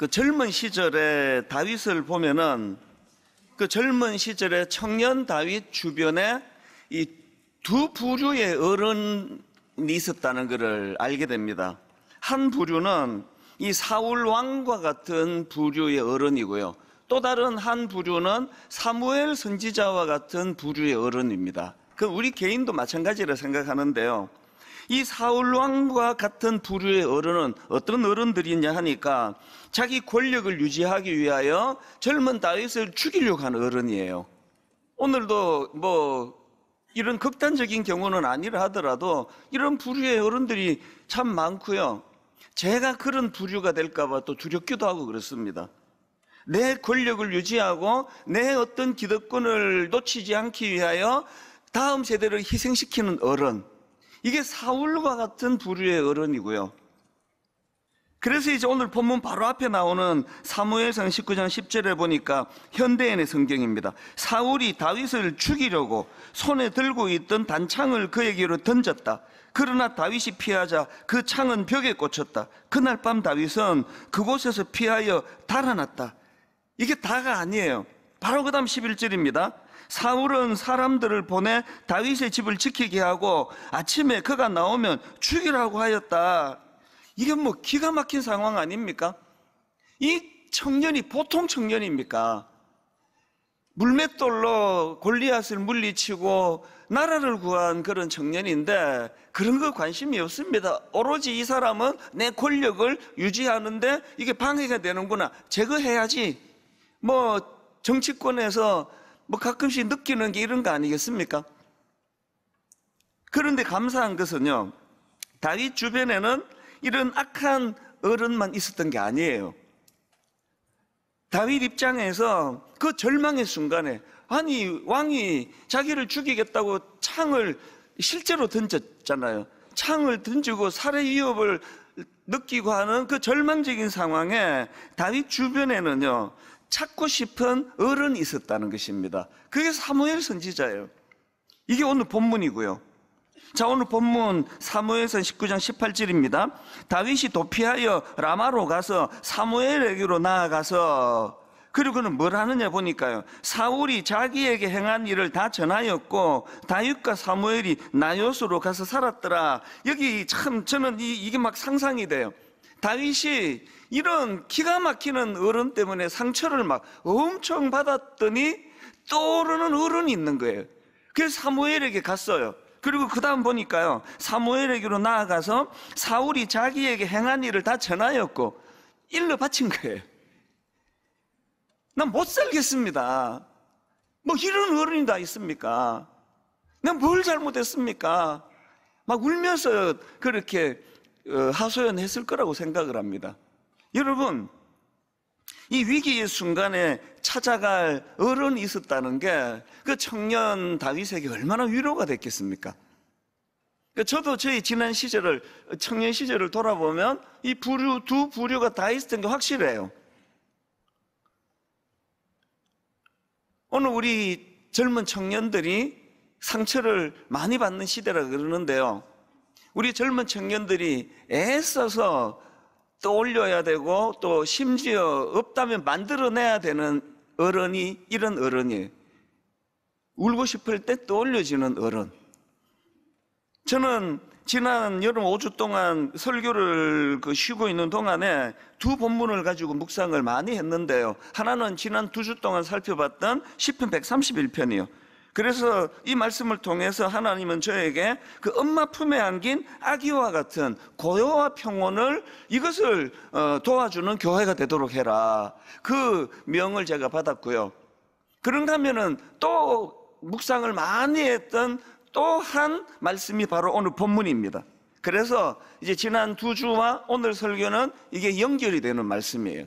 그 젊은 시절에 다윗을 보면은 그 젊은 시절에 청년 다윗 주변에 이 두 부류의 어른이 있었다는 것을 알게 됩니다. 한 부류는 이 사울 왕과 같은 부류의 어른이고요. 또 다른 한 부류는 사무엘 선지자와 같은 부류의 어른입니다. 그 우리 개인도 마찬가지라 생각하는데요. 이 사울왕과 같은 부류의 어른은 어떤 어른들이냐 하니까 자기 권력을 유지하기 위하여 젊은 다윗을 죽이려고 하는 어른이에요. 오늘도 뭐 이런 극단적인 경우는 아니라 하더라도 이런 부류의 어른들이 참 많고요. 제가 그런 부류가 될까봐 또 두렵기도 하고 그렇습니다. 내 권력을 유지하고 내 어떤 기득권을 놓치지 않기 위하여 다음 세대를 희생시키는 어른. 이게 사울과 같은 부류의 어른이고요. 그래서 이제 오늘 본문 바로 앞에 나오는 사무엘상 19장 10절에 보니까 현대인의 성경입니다. 사울이 다윗을 죽이려고 손에 들고 있던 단창을 그에게로 던졌다. 그러나 다윗이 피하자 그 창은 벽에 꽂혔다. 그날 밤 다윗은 그곳에서 피하여 달아났다. 이게 다가 아니에요. 바로 그 다음 11절입니다. 사울은 사람들을 보내 다윗의 집을 지키게 하고 아침에 그가 나오면 죽이라고 하였다. 이게 뭐 기가 막힌 상황 아닙니까? 이 청년이 보통 청년입니까? 물맷돌로 골리앗을 물리치고 나라를 구한 그런 청년인데 그런 거 관심이 없습니다. 오로지 이 사람은 내 권력을 유지하는데 이게 방해가 되는구나. 제거해야지. 뭐 정치권에서 뭐 가끔씩 느끼는 게 이런 거 아니겠습니까? 그런데 감사한 것은요, 다윗 주변에는 이런 악한 어른만 있었던 게 아니에요. 다윗 입장에서 그 절망의 순간에 아니 왕이 자기를 죽이겠다고 창을 실제로 던졌잖아요. 창을 던지고 살해 위협을 느끼고 하는 그 절망적인 상황에 다윗 주변에는요 찾고 싶은 어른이 있었다는 것입니다. 그게 사무엘 선지자예요. 이게 오늘 본문이고요. 자, 오늘 본문 사무엘선 19장 18절입니다. 다윗이 도피하여 라마로 가서 사무엘에게로 나아가서 그리고는 뭘 하느냐 보니까요. 사울이 자기에게 행한 일을 다 전하였고 다윗과 사무엘이 나요스로 가서 살았더라. 여기 참 저는 이, 이게 막 상상이 돼요. 다윗이 이런 기가 막히는 어른 때문에 상처를 막 엄청 받았더니 떠오르는 어른이 있는 거예요. 그래서 사무엘에게 갔어요. 그리고 그 다음 보니까요, 사무엘에게로 나아가서 사울이 자기에게 행한 일을 다 전하였고, 일러 바친 거예요. 난 못 살겠습니다. 뭐 이런 어른이 다 있습니까? 난 뭘 잘못했습니까? 막 울면서 그렇게 어, 하소연했을 거라고 생각을 합니다. 여러분, 이 위기의 순간에 찾아갈 어른이 있었다는 게 그 청년 다윗에게 얼마나 위로가 됐겠습니까? 그러니까 저도 저희 지난 시절을, 청년 시절을 돌아보면 이 부류, 두 부류가 다 있었던 게 확실해요. 오늘 우리 젊은 청년들이 상처를 많이 받는 시대라 그러는데요. 우리 젊은 청년들이 애써서 떠올려야 되고 또 심지어 없다면 만들어내야 되는 어른이 이런 어른이 울고 싶을 때 떠올려지는 어른. 저는 지난 여름 5주 동안 설교를 그 쉬고 있는 동안에 두 본문을 가지고 묵상을 많이 했는데요. 하나는 지난 두 주 동안 살펴봤던 시편 131편이요. 그래서 이 말씀을 통해서 하나님은 저에게 그 엄마 품에 안긴 아기와 같은 고요와 평온을 이것을 어, 도와주는 교회가 되도록 해라. 그 명을 제가 받았고요. 그런가 하면은 또 묵상을 많이 했던 또 한 말씀이 바로 오늘 본문입니다. 그래서 이제 지난 두 주와 오늘 설교는 이게 연결이 되는 말씀이에요.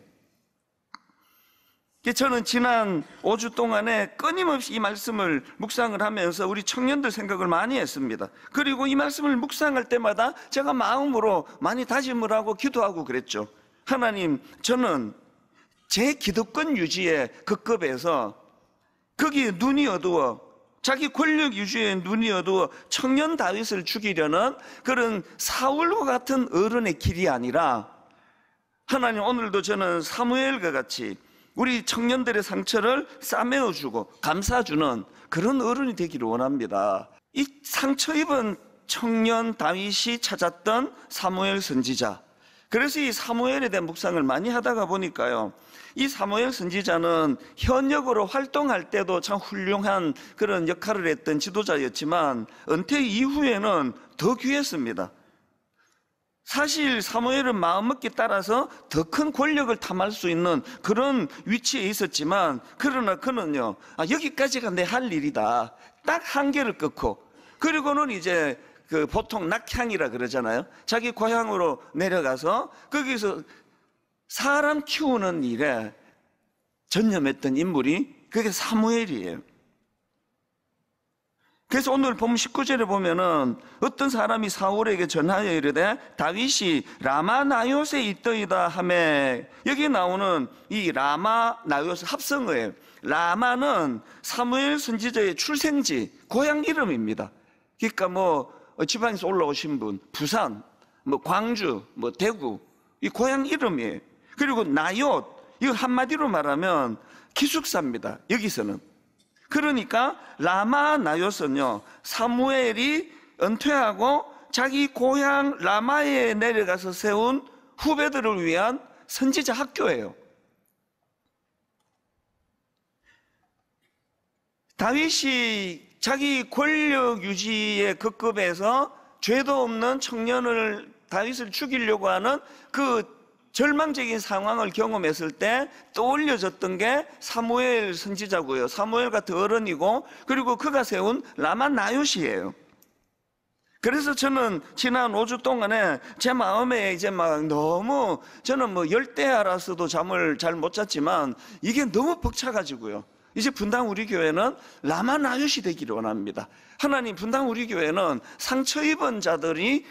예, 저는 지난 5주 동안에 끊임없이 이 말씀을 묵상을 하면서 우리 청년들 생각을 많이 했습니다. 그리고 이 말씀을 묵상할 때마다 제가 마음으로 많이 다짐을 하고 기도하고 그랬죠. 하나님, 저는 제 기득권 유지의 급급에서 거기에 눈이 어두워 자기 권력 유지에 눈이 어두워 청년 다윗을 죽이려는 그런 사울과 같은 어른의 길이 아니라 하나님 오늘도 저는 사무엘과 같이 우리 청년들의 상처를 싸매어주고 감싸주는 그런 어른이 되기를 원합니다. 이 상처 입은 청년 다윗이 찾았던 사무엘 선지자. 그래서 이 사무엘에 대한 묵상을 많이 하다가 보니까요. 이 사무엘 선지자는 현역으로 활동할 때도 참 훌륭한 그런 역할을 했던 지도자였지만 은퇴 이후에는 더 귀했습니다. 사실 사무엘은 마음먹기에 따라서 더 큰 권력을 탐할 수 있는 그런 위치에 있었지만 그러나 그는요 아, 여기까지가 내 할 일이다 딱 한계를 끊고 그리고는 이제 그 보통 낙향이라 그러잖아요 자기 고향으로 내려가서 거기서 사람 키우는 일에 전념했던 인물이 그게 사무엘이에요 그래서 오늘 봄 19절에 보면은 어떤 사람이 사울에게 전하여 이르되 다윗이 라마나요세 있더이다 하매 여기 나오는 이 라마나요세 합성어예요. 라마는 사무엘 선지자의 출생지, 고향 이름입니다. 그러니까 뭐 지방에서 올라오신 분, 부산, 뭐 광주, 뭐 대구 이 고향 이름이에요. 그리고 나요 이거 한마디로 말하면 기숙사입니다. 여기서는 그러니까 라마나요스는요, 사무엘이 은퇴하고 자기 고향 라마에 내려가서 세운 후배들을 위한 선지자 학교예요. 다윗이 자기 권력 유지에 급급해서 죄도 없는 청년을 다윗을 죽이려고 하는 그 절망적인 상황을 경험했을 때 떠올려졌던 게 사무엘 선지자고요. 사무엘과 더어른이고 그리고 그가 세운 라만 나요시예요. 그래서 저는 지난 5주 동안에 제 마음에 이제 막 너무 저는 뭐 열대야라서도 잠을 잘 못 잤지만 이게 너무 벅차가지고요. 이제 분당 우리 교회는 라마나요시 되기를 원합니다. 하나님 분당 우리 교회는 상처 입은 자들이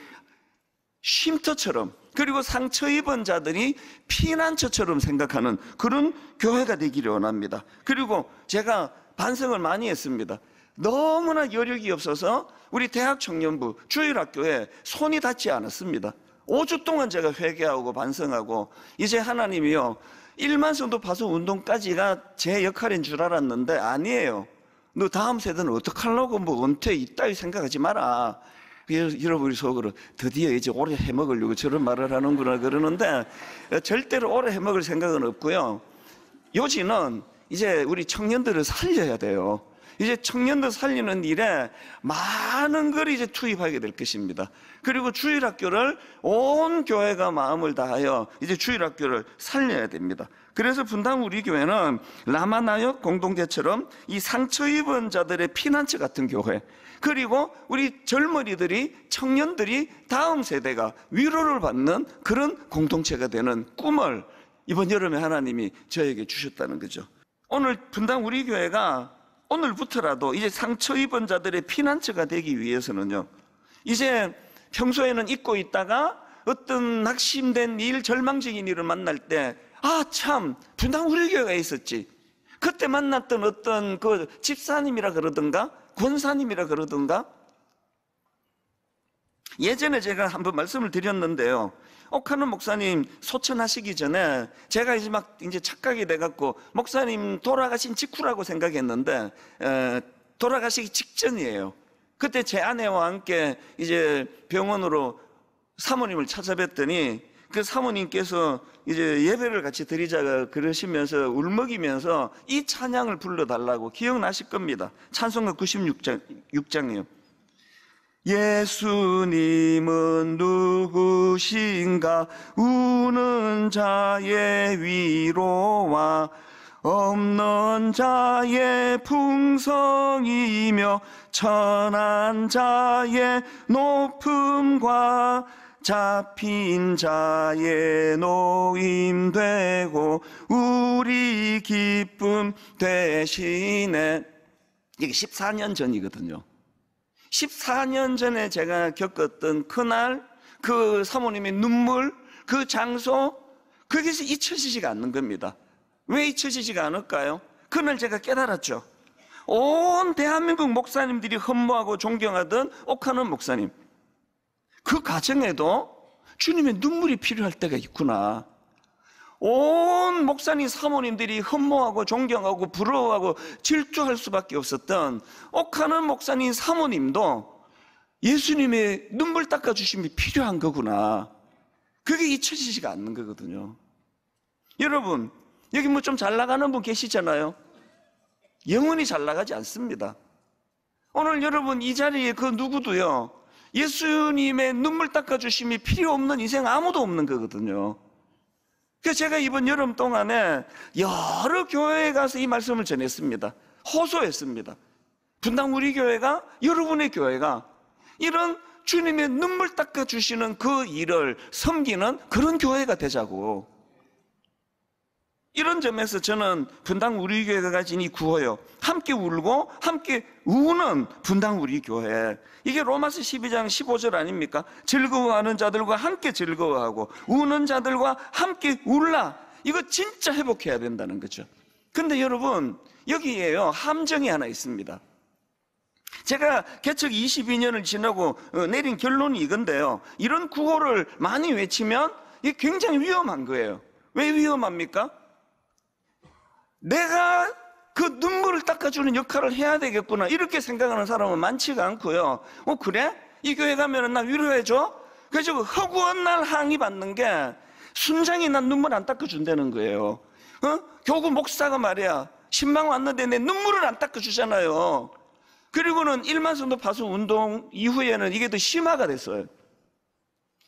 쉼터처럼 그리고 상처 입은 자들이 피난처처럼 생각하는 그런 교회가 되기를 원합니다. 그리고 제가 반성을 많이 했습니다. 너무나 여력이 없어서 우리 대학 청년부 주일학교에 손이 닿지 않았습니다. 5주 동안 제가 회개하고 반성하고 이제 하나님이요. 일만선도파서 운동까지가 제 역할인 줄 알았는데 아니에요. 너 다음 세대는 어떡하려고 뭐 은퇴 있다이 생각하지 마라. 여러분이 속으로 드디어 이제 오래 해먹으려고 저런 말을 하는구나 그러는데 어, 절대로 오래 해먹을 생각은 없고요. 요지는 이제 우리 청년들을 살려야 돼요. 이제 청년들 살리는 일에 많은 걸 이제 투입하게 될 것입니다. 그리고 주일학교를 온 교회가 마음을 다하여 이제 주일학교를 살려야 됩니다. 그래서 분당 우리 교회는 라마나역 공동체처럼 이 상처 입은 자들의 피난처 같은 교회 그리고 우리 젊은이들이 청년들이 다음 세대가 위로를 받는 그런 공동체가 되는 꿈을 이번 여름에 하나님이 저에게 주셨다는 거죠. 오늘 분당 우리 교회가 오늘부터라도 이제 상처 입은 자들의 피난처가 되기 위해서는요. 이제 평소에는 잊고 있다가 어떤 낙심된 일, 절망적인 일을 만날 때 아, 참, 분당 후리교회가 있었지. 그때 만났던 어떤 그 집사님이라 그러던가, 권사님이라 그러던가. 예전에 제가 한번 말씀을 드렸는데요. 옥하는 목사님 소천하시기 전에 제가 이제 막 이제 착각이 돼갖고 목사님 돌아가신 직후라고 생각했는데 에, 돌아가시기 직전이에요. 그때 제 아내와 함께 이제 병원으로 사모님을 찾아뵀더니 그 사모님께서 이제 예배를 같이 드리자 그러시면서 울먹이면서 이 찬양을 불러달라고 기억나실 겁니다. 찬송가 96장, 6장이요. 예수님은 누구신가 우는 자의 위로와 없는 자의 풍성이며 천한 자의 높음과 잡힌 자의 노임 되고 우리 기쁨 대신에 이게 14년 전이거든요. 14년 전에 제가 겪었던 그날 그 사모님의 눈물 그 장소 거기서 잊혀지지가 않는 겁니다. 왜 잊혀지지가 않을까요? 그날 제가 깨달았죠. 온 대한민국 목사님들이 흠모하고 존경하던 옥하는 목사님. 그 가정에도 주님의 눈물이 필요할 때가 있구나. 온 목사님 사모님들이 흠모하고 존경하고 부러워하고 질주할 수밖에 없었던 옥하는 목사님 사모님도 예수님의 눈물 닦아주심이 필요한 거구나. 그게 잊혀지지가 않는 거거든요. 여러분, 여기 뭐 좀 잘 나가는 분 계시잖아요. 영원히 잘 나가지 않습니다. 오늘 여러분 이 자리에 그 누구도요, 예수님의 눈물 닦아주심이 필요 없는 인생 아무도 없는 거거든요. 그래서 제가 이번 여름 동안에 여러 교회에 가서 이 말씀을 전했습니다. 호소했습니다. 분당 우리 교회가, 여러분의 교회가 이런 주님의 눈물 닦아주시는 그 일을 섬기는 그런 교회가 되자고. 이런 점에서 저는 분당 우리 교회가 가진 이 구호요. 함께 울고 함께 우는 분당 우리 교회. 이게 로마스 12장 15절 아닙니까? 즐거워하는 자들과 함께 즐거워하고 우는 자들과 함께 울라. 이거 진짜 회복해야 된다는 거죠. 근데 여러분, 여기에요. 함정이 하나 있습니다. 제가 개척 22년을 지나고 어, 내린 결론이 이건데요. 이런 구호를 많이 외치면 이게 굉장히 위험한 거예요. 왜 위험합니까? 내가 그 눈물을 닦아주는 역할을 해야 되겠구나. 이렇게 생각하는 사람은 많지가 않고요. 어, 그래? 이 교회 가면은 나 위로해줘? 그래서 그 허구한 날 항의 받는 게 순장이 난 눈물 안 닦아준다는 거예요. 어? 교구 목사가 말이야. 신방 왔는데 내 눈물을 안 닦아주잖아요. 그리고는 1만선도 파수 운동 이후에는 이게 더 심화가 됐어요.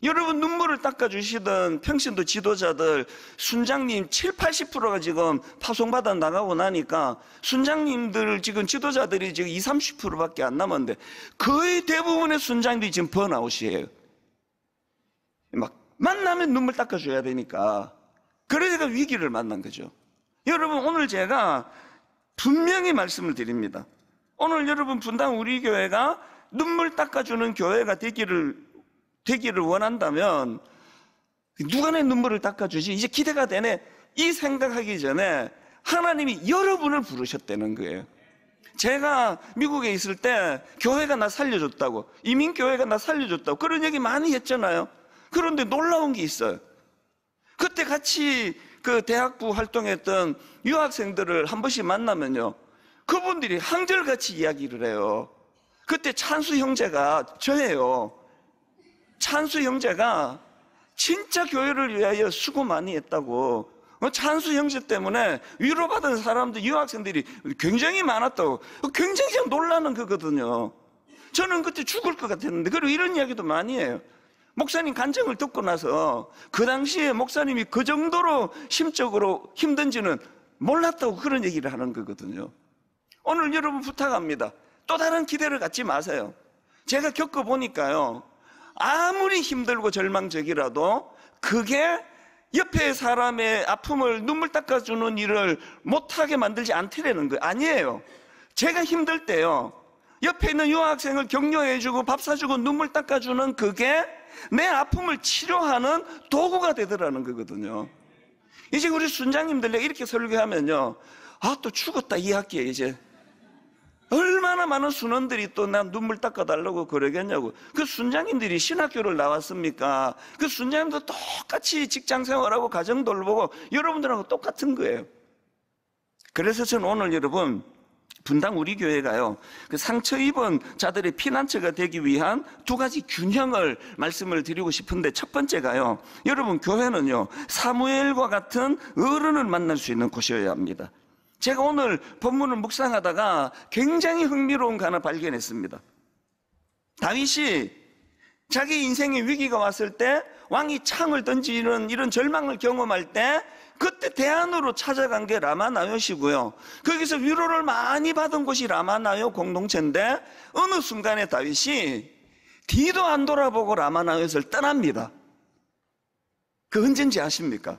여러분 눈물을 닦아주시던 평신도 지도자들 순장님 7, 80%가 지금 파송받아 나가고 나니까 순장님들 지금 지도자들이 지금 2 30%밖에 안 남았는데 거의 대부분의 순장들이 지금 번아웃이에요. 막 만나면 눈물 닦아줘야 되니까 그러니까 위기를 만난 거죠. 여러분 오늘 제가 분명히 말씀을 드립니다. 오늘 여러분 분당 우리 교회가 눈물 닦아주는 교회가 되기를 되기를 원한다면 누가 내 눈물을 닦아주지? 이제 기대가 되네. 이 생각하기 전에 하나님이 여러분을 부르셨다는 거예요. 제가 미국에 있을 때 교회가 나 살려줬다고, 이민교회가 나 살려줬다고 그런 얘기 많이 했잖아요. 그런데 놀라운 게 있어요. 그때 같이 그 대학부 활동했던 유학생들을 한 번씩 만나면요. 그분들이 한결같이 이야기를 해요. 그때 찬수 형제가 저예요. 찬수 형제가 진짜 교회를 위하여 수고 많이 했다고 어, 찬수 형제 때문에 위로받은 사람들, 유학생들이 굉장히 많았다고 어, 굉장히 놀라는 거거든요 저는 그때 죽을 것 같았는데 그리고 이런 이야기도 많이 해요 목사님 간증을 듣고 나서 그 당시에 목사님이 그 정도로 심적으로 힘든지는 몰랐다고 그런 얘기를 하는 거거든요 오늘 여러분 부탁합니다 또 다른 기대를 갖지 마세요 제가 겪어보니까요 아무리 힘들고 절망적이라도 그게 옆에 사람의 아픔을 눈물 닦아주는 일을 못하게 만들지 않더라는 거예요. 아니에요. 제가 힘들 때요. 옆에 있는 유학생을 격려해주고 밥 사주고 눈물 닦아주는 그게 내 아픔을 치료하는 도구가 되더라는 거거든요. 이제 우리 순장님들 이렇게 설교하면요. 아, 또 죽었다, 이 학기에 이제. 얼마나 많은 순원들이 또 난 눈물 닦아달라고 그러겠냐고. 그 순장님들이 신학교를 나왔습니까? 그 순장님도 똑같이 직장 생활하고 가정 돌보고 여러분들하고 똑같은 거예요. 그래서 저는 오늘 여러분, 분당 우리 교회가요, 그 상처 입은 자들의 피난처가 되기 위한 두 가지 균형을 말씀을 드리고 싶은데 첫 번째가요, 여러분 교회는요, 사무엘과 같은 어른을 만날 수 있는 곳이어야 합니다. 제가 오늘 본문을 묵상하다가 굉장히 흥미로운 거 하나 발견했습니다. 다윗이 자기 인생의 위기가 왔을 때 왕이 창을 던지는 이런 절망을 경험할 때 그때 대안으로 찾아간 게 라마나요시고요. 거기서 위로를 많이 받은 곳이 라마나요 공동체인데 어느 순간에 다윗이 뒤도 안 돌아보고 라마나요에서 떠납니다. 그 흔진지 아십니까?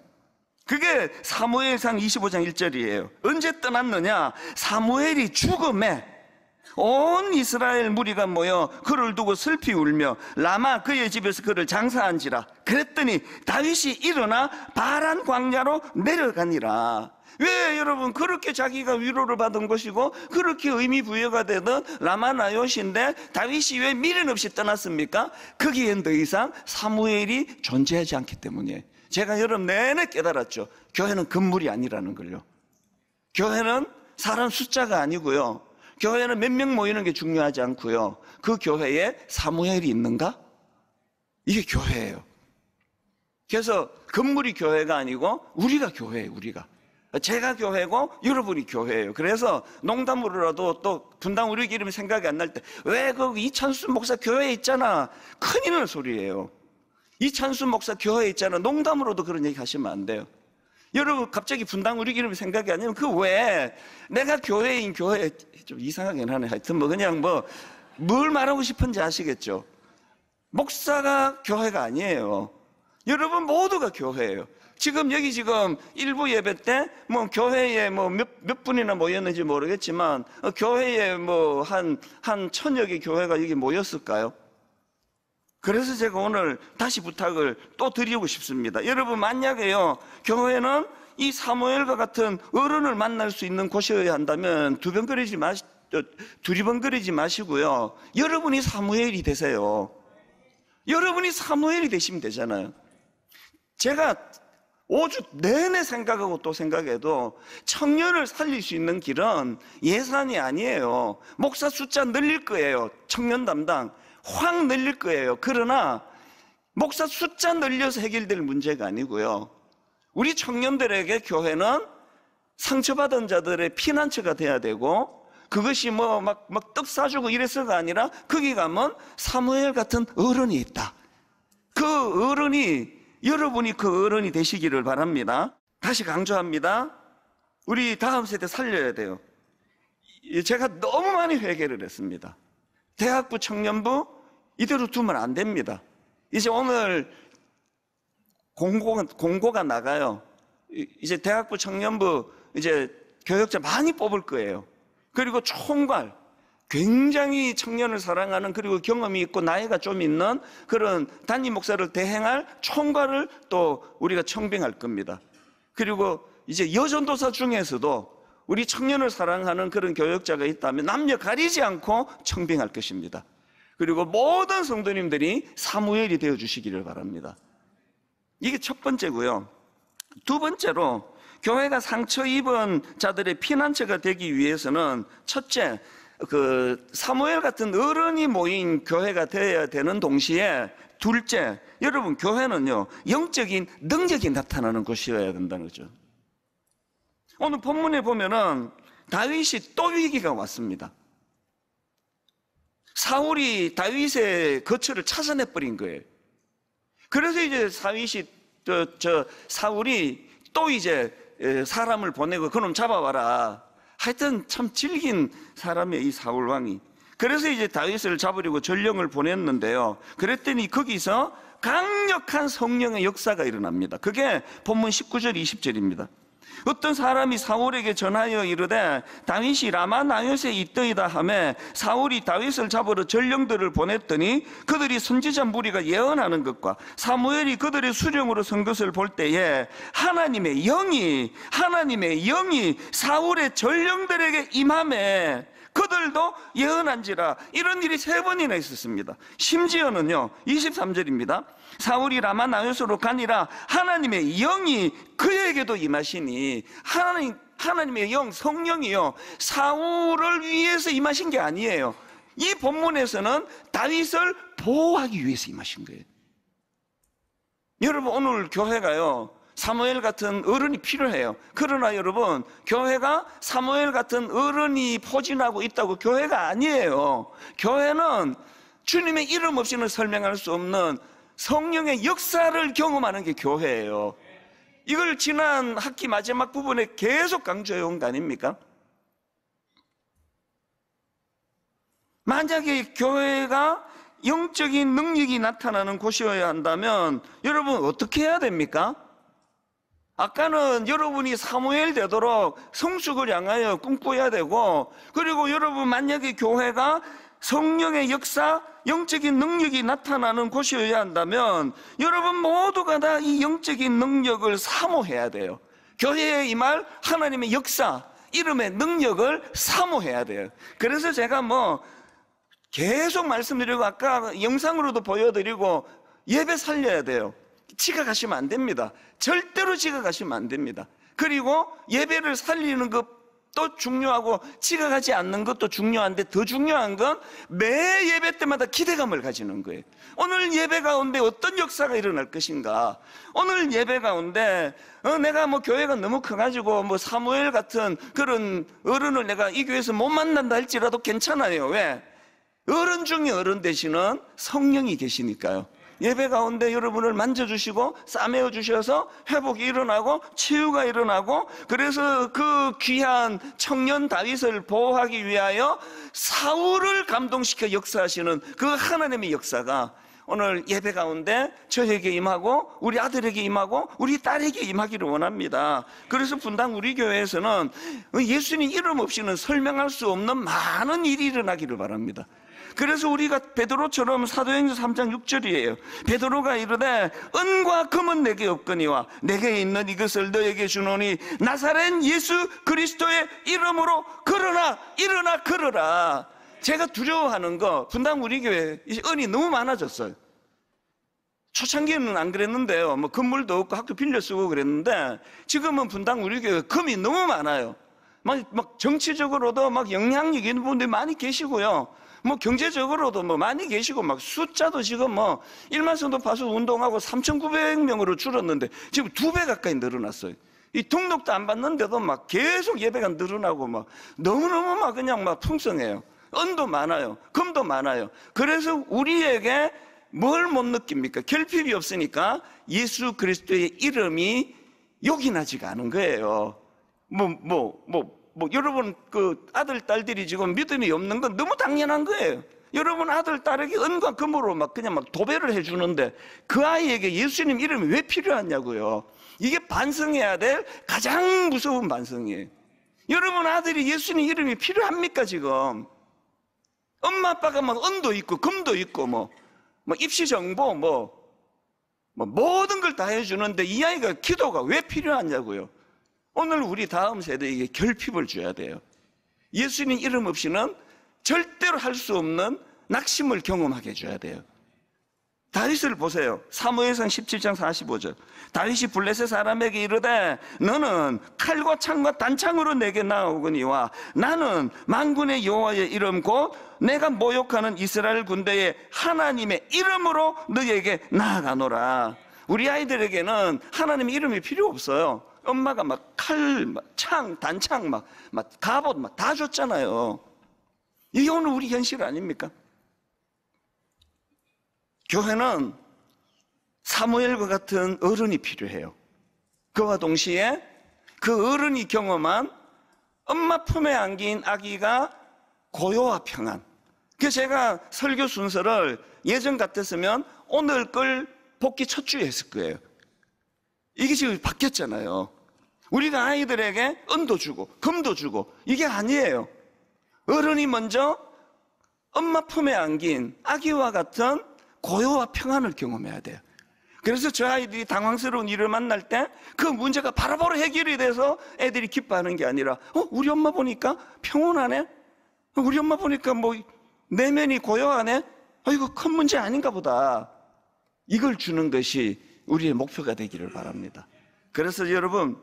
그게 사무엘상 25장 1절이에요. 언제 떠났느냐? 사무엘이 죽음에 온 이스라엘 무리가 모여 그를 두고 슬피 울며 라마 그의 집에서 그를 장사한지라 그랬더니 다윗이 일어나 바란 광야로 내려가니라 왜 여러분 그렇게 자기가 위로를 받은 것이고 그렇게 의미 부여가 되던 라마나요신데 다윗이 왜 미련 없이 떠났습니까? 거기엔 더 이상 사무엘이 존재하지 않기 때문이에요 제가 여름 내내 깨달았죠. 교회는 건물이 아니라는 걸요. 교회는 사람 숫자가 아니고요. 교회는 몇 명 모이는 게 중요하지 않고요. 그 교회에 사무엘이 있는가? 이게 교회예요. 그래서 건물이 교회가 아니고 우리가 교회예요, 우리가. 제가 교회고 여러분이 교회예요. 그래서 농담으로라도 또 분당 우리 기름 생각이 안 날 때 왜 그 이찬수 목사 교회에 있잖아. 큰일 날 소리예요. 이찬순 목사 교회에 있잖아. 농담으로도 그런 얘기 하시면 안 돼요. 여러분 갑자기 분당 우리 이름이 생각이 아니면 그 왜 내가 교회인 교회 좀 이상하긴 하네. 하여튼 뭐 그냥 뭐 뭘 말하고 싶은지 아시겠죠? 목사가 교회가 아니에요. 여러분 모두가 교회예요. 지금 여기 지금 일부 예배 때 뭐 교회에 뭐 몇 몇 분이나 모였는지 모르겠지만 어, 교회에 뭐 한한 한 천여 개 교회가 여기 모였을까요? 그래서 제가 오늘 다시 부탁을 또 드리고 싶습니다. 여러분 만약에요 교회는 이 사무엘과 같은 어른을 만날 수 있는 곳이어야 한다면 두번거리지 마시 어, 두리번거리지 마시고요. 여러분이 사무엘이 되세요. 여러분이 사무엘이 되시면 되잖아요. 제가 5주 내내 생각하고 또 생각해도 청년을 살릴 수 있는 길은 예산이 아니에요. 목사 숫자 늘릴 거예요. 청년 담당. 확 늘릴 거예요. 그러나 목사 숫자 늘려서 해결될 문제가 아니고요. 우리 청년들에게 교회는 상처받은 자들의 피난처가 돼야 되고 그것이 뭐 막 막떡 사주고 이랬서가 아니라 거기 가면 사무엘 같은 어른이 있다. 그 어른이 여러분이 그 어른이 되시기를 바랍니다. 다시 강조합니다. 우리 다음 세대 살려야 돼요. 제가 너무 많이 회개를 했습니다. 대학부 청년부 이대로 두면 안 됩니다. 이제 오늘 공고가, 공고가 나가요. 이제 대학부 청년부 이제 교역자 많이 뽑을 거예요. 그리고 총괄 굉장히 청년을 사랑하는 그리고 경험이 있고 나이가 좀 있는 그런 단임 목사를 대행할 총괄을 또 우리가 청빙할 겁니다. 그리고 이제 여전도사 중에서도 우리 청년을 사랑하는 그런 교역자가 있다면 남녀 가리지 않고 청빙할 것입니다. 그리고 모든 성도님들이 사무엘이 되어 주시기를 바랍니다. 이게 첫 번째고요. 두 번째로 교회가 상처 입은 자들의 피난처가 되기 위해서는 첫째 그 사무엘 같은 어른이 모인 교회가 되어야 되는 동시에 둘째 여러분 교회는요 영적인 능력이 나타나는 곳이어야 된다는 거죠. 오늘 본문에 보면은 다윗이 또 위기가 왔습니다. 사울이 다윗의 거처를 찾아내 버린 거예요. 그래서 이제 사윗이 저, 저 사울이 또 이제 사람을 보내고 그놈 잡아와라. 하여튼 참 질긴 사람이이 사울 왕이. 그래서 이제 다윗을 잡으려고 전령을 보냈는데요. 그랬더니 거기서 강력한 성령의 역사가 일어납니다. 그게 본문 19절 20절입니다. 어떤 사람이 사울에게 전하여 이르되 다윗이 라마 나요에 있더이다 하며 사울이 다윗을 잡으러 전령들을 보냈더니 그들이 선지자 무리가 예언하는 것과 사무엘이 그들의 수령으로 선 것을 볼 때에 하나님의 영이 하나님의 영이 사울의 전령들에게 임함에 그들도 예언한지라 이런 일이 세 번이나 있었습니다. 심지어는요. 23절입니다. 사울이 라마 나요스로 가니라 하나님의 영이 그에게도 임하시니 하나님 하나님의 영 성령이요 사울을 위해서 임하신 게 아니에요. 이 본문에서는 다윗을 보호하기 위해서 임하신 거예요. 여러분 오늘 교회가요 사모엘 같은 어른이 필요해요. 그러나 여러분, 교회가 사모엘 같은 어른이 포진하고 있다고 교회가 아니에요. 교회는 주님의 이름 없이는 설명할 수 없는 성령의 역사를 경험하는 게 교회예요. 이걸 지난 학기 마지막 부분에 계속 강조해 온거 아닙니까? 만약에 교회가 영적인 능력이 나타나는 곳이어야 한다면 여러분 어떻게 해야 됩니까? 아까는 여러분이 사무엘 되도록 성숙을 향하여 꿈꾸어야 되고 그리고 여러분 만약에 교회가 성령의 역사, 영적인 능력이 나타나는 곳이어야 한다면 여러분 모두가 다 이 영적인 능력을 사모해야 돼요. 교회의 이말 하나님의 역사, 이름의 능력을 사모해야 돼요. 그래서 제가 뭐 계속 말씀드리고 아까 영상으로도 보여드리고 예배 살려야 돼요. 지각하시면 안 됩니다. 절대로 지각하시면 안 됩니다. 그리고 예배를 살리는 그또 중요하고 지각하지 않는 것도 중요한데 더 중요한 건 매 예배 때마다 기대감을 가지는 거예요. 오늘 예배 가운데 어떤 역사가 일어날 것인가? 오늘 예배 가운데 어, 내가 뭐 교회가 너무 커가지고 뭐 사무엘 같은 그런 어른을 내가 이 교회에서 못 만난다 할지라도 괜찮아요. 왜? 어른 중에 어른 되시는 성령이 계시니까요. 예배 가운데 여러분을 만져주시고 싸매어 주셔서 회복이 일어나고 치유가 일어나고 그래서 그 귀한 청년 다윗을 보호하기 위하여 사울을 감동시켜 역사하시는 그 하나님의 역사가 오늘 예배 가운데 저에게 임하고 우리 아들에게 임하고 우리 딸에게 임하기를 원합니다. 그래서 분당 우리 교회에서는 예수님 이름 없이는 설명할 수 없는 많은 일이 일어나기를 바랍니다. 그래서 우리가 베드로처럼 사도행전 3장 6절이에요. 베드로가 이르되 은과 금은 내게 없거니와 내게 있는 이것을 너에게 주노니 나사렛 예수 그리스도의 이름으로 걸어라 일어나 걸어라. 제가 두려워하는 거 분당 우리 교회 은이 너무 많아졌어요. 초창기에는 안 그랬는데요. 뭐 건물도 없고 학교 빌려 쓰고 그랬는데 지금은 분당 우리 교회 금이 너무 많아요. 막, 막 정치적으로도 막 영향력 있는 분들이 많이 계시고요. 뭐 경제적으로도 뭐 많이 계시고 막 숫자도 지금 뭐일만선도 파수 운동하고 3,900명으로 줄었는데 지금 두 배 가까이 늘어났어요. 이 등록도 안 받는데도 막 계속 예배가 늘어나고 막 너무너무 막 그냥 막 풍성해요. 은도 많아요. 금도 많아요. 그래서 우리에게 뭘 못 느낍니까? 결핍이 없으니까 예수 그리스도의 이름이 욕이 나지가 않은 거예요. 뭐, 뭐, 뭐, 뭐, 여러분 그 아들, 딸들이 지금 믿음이 없는 건 너무 당연한 거예요. 여러분 아들, 딸에게 은과 금으로 막 그냥 막 도배를 해주는데 그 아이에게 예수님 이름이 왜 필요하냐고요. 이게 반성해야 될 가장 무서운 반성이에요. 여러분 아들이 예수님 이름이 필요합니까, 지금? 엄마 아빠가 막 뭐 은도 있고 금도 있고 뭐, 뭐 입시 정보 뭐, 뭐 모든 걸 다 해주는데 이 아이가 기도가 왜 필요하냐고요. 오늘 우리 다음 세대에게 결핍을 줘야 돼요. 예수님 이름 없이는 절대로 할 수 없는 낙심을 경험하게 줘야 돼요. 다윗을 보세요. 사무엘상 17장 45절. 다윗이 블레셋 사람에게 이르되 너는 칼과 창과 단창으로 내게 나오거니와 나는 만군의 여호와의 이름 고 내가 모욕하는 이스라엘 군대의 하나님의 이름으로 너에게 나아가노라. 우리 아이들에게는 하나님의 이름이 필요 없어요. 엄마가 막 칼, 막 창, 단창 막, 막 갑옷 막 다 줬잖아요. 이게 오늘 우리 현실 아닙니까? 교회는 사무엘과 같은 어른이 필요해요. 그와 동시에 그 어른이 경험한 엄마 품에 안긴 아기가 고요와 평안. 그래서 제가 설교 순서를 예전 같았으면 오늘 걸 복귀 첫 주에 했을 거예요. 이게 지금 바뀌었잖아요. 우리가 아이들에게 은도 주고 금도 주고 이게 아니에요. 어른이 먼저 엄마 품에 안긴 아기와 같은 고요와 평안을 경험해야 돼요. 그래서 저 아이들이 당황스러운 일을 만날 때 그 문제가 바로바로 해결이 돼서 애들이 기뻐하는 게 아니라 어 우리 엄마 보니까 평온하네. 우리 엄마 보니까 뭐 내면이 고요하네. 아 이거 큰 문제 아닌가 보다. 이걸 주는 것이 우리의 목표가 되기를 바랍니다. 그래서 여러분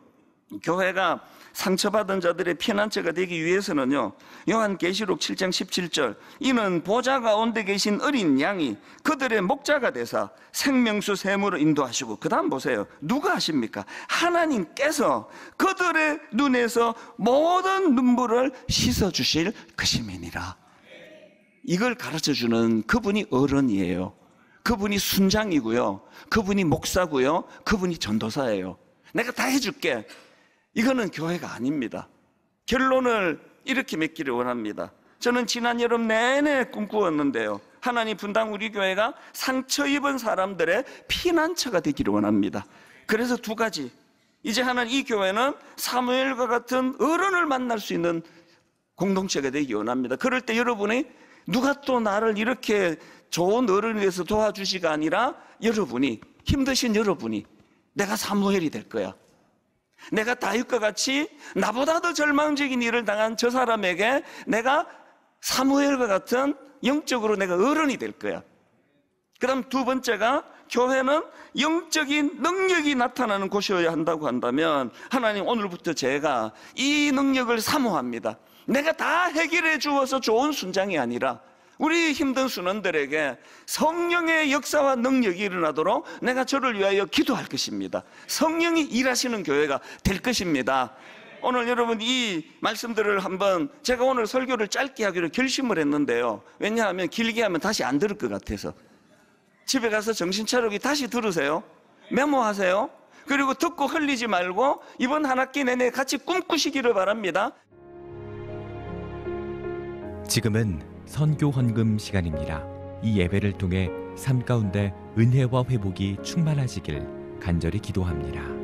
교회가 상처받은 자들의 피난처가 되기 위해서는요. 요한 계시록 7장 17절. 이는 보좌 가운데 계신 어린 양이 그들의 목자가 되사 생명수 샘으로 인도하시고 그다음 보세요. 누가 하십니까? 하나님께서 그들의 눈에서 모든 눈물을 씻어 주실 것임이니라. 이걸 가르쳐 주는 그분이 어른이에요. 그분이 순장이고요. 그분이 목사고요. 그분이 전도사예요. 내가 다 해줄게. 이거는 교회가 아닙니다. 결론을 이렇게 맺기를 원합니다. 저는 지난 여름 내내 꿈꾸었는데요. 하나님 분당 우리 교회가 상처 입은 사람들의 피난처가 되기를 원합니다. 그래서 두 가지. 이제 하나는 이 교회는 사무엘과 같은 어른을 만날 수 있는 공동체가 되기 원합니다. 그럴 때 여러분이 누가 또 나를 이렇게 좋은 어른위해서 도와주시가 아니라 여러분이 힘드신 여러분이 내가 사무엘이 될 거야. 내가 다윗과 같이 나보다 더 절망적인 일을 당한 저 사람에게 내가 사무엘과 같은 영적으로 내가 어른이 될 거야. 그다음 두 번째가 교회는 영적인 능력이 나타나는 곳이어야 한다고 한다면 하나님 오늘부터 제가 이 능력을 사모합니다. 내가 다 해결해 주어서 좋은 순장이 아니라 우리 힘든 순원들에게 성령의 역사와 능력이 일어나도록 내가 저를 위하여 기도할 것입니다. 성령이 일하시는 교회가 될 것입니다. 오늘 여러분 이 말씀들을 한번 제가 오늘 설교를 짧게 하기로 결심을 했는데요. 왜냐하면 길게 하면 다시 안 들을 것 같아서. 집에 가서 정신 차리기 다시 들으세요. 메모하세요. 그리고 듣고 흘리지 말고 이번 한 학기 내내 같이 꿈꾸시기를 바랍니다. 지금은 선교 헌금 시간입니다. 이 예배를 통해 삶 가운데 은혜와 회복이 충만하시길 간절히 기도합니다.